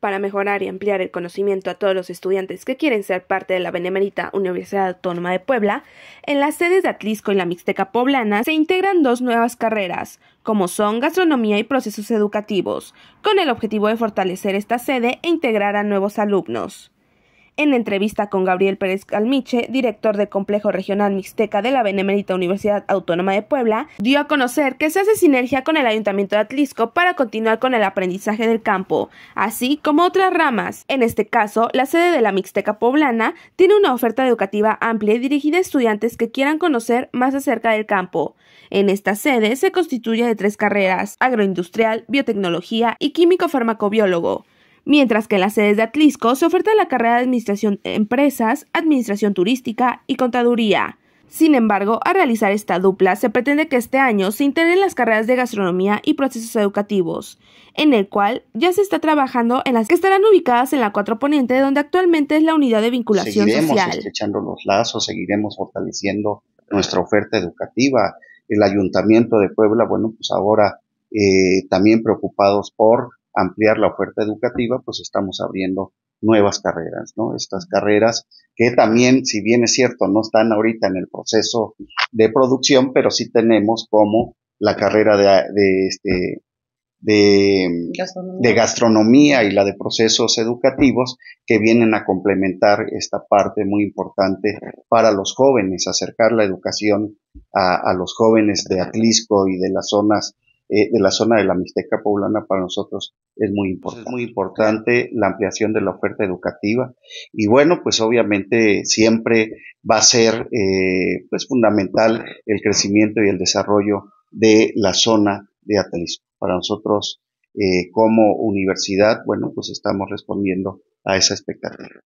para mejorar y ampliar el conocimiento a todos los estudiantes que quieren ser parte de la Benemérita Universidad Autónoma de Puebla, en las sedes de Atlisco y la Mixteca Poblana se integran dos nuevas carreras, como son gastronomía y procesos educativos, con el objetivo de fortalecer esta sede e integrar a nuevos alumnos. En entrevista con Gabriel Pérez Calmiche, director del Complejo Regional Mixteca de la Benemérita Universidad Autónoma de Puebla, dio a conocer que se hace sinergia con el Ayuntamiento de Atlisco para continuar con el aprendizaje del campo, así como otras ramas. En este caso, la sede de la Mixteca Poblana tiene una oferta educativa amplia y dirigida a estudiantes que quieran conocer más acerca del campo. En esta sede se constituye de tres carreras, agroindustrial, biotecnología y químico-farmacobiólogo mientras que en las sedes de Atlisco se oferta la carrera de Administración de Empresas, Administración Turística y Contaduría. Sin embargo, a realizar esta dupla, se pretende que este año se integren las carreras de gastronomía y procesos educativos, en el cual ya se está trabajando en las que estarán ubicadas en la Cuatro Poniente, donde actualmente es la unidad de vinculación social. Seguiremos estrechando los lazos, seguiremos fortaleciendo nuestra oferta educativa. El Ayuntamiento de Puebla, bueno, pues ahora eh, también preocupados por ampliar la oferta educativa, pues estamos abriendo nuevas carreras, ¿no? Estas carreras que también, si bien es cierto, no están ahorita en el proceso de producción, pero sí tenemos como la carrera de, de este, de gastronomía. de gastronomía. y la de procesos educativos que vienen a complementar esta parte muy importante para los jóvenes, acercar la educación a, a los jóvenes de Atlisco y de las zonas eh, de la zona de la Mixteca Poblana para nosotros es muy importante. Es muy importante la ampliación de la oferta educativa y bueno, pues obviamente siempre va a ser eh, pues fundamental el crecimiento y el desarrollo de la zona de Atlisco. Para nosotros eh, como universidad, bueno, pues estamos respondiendo a esa expectativa.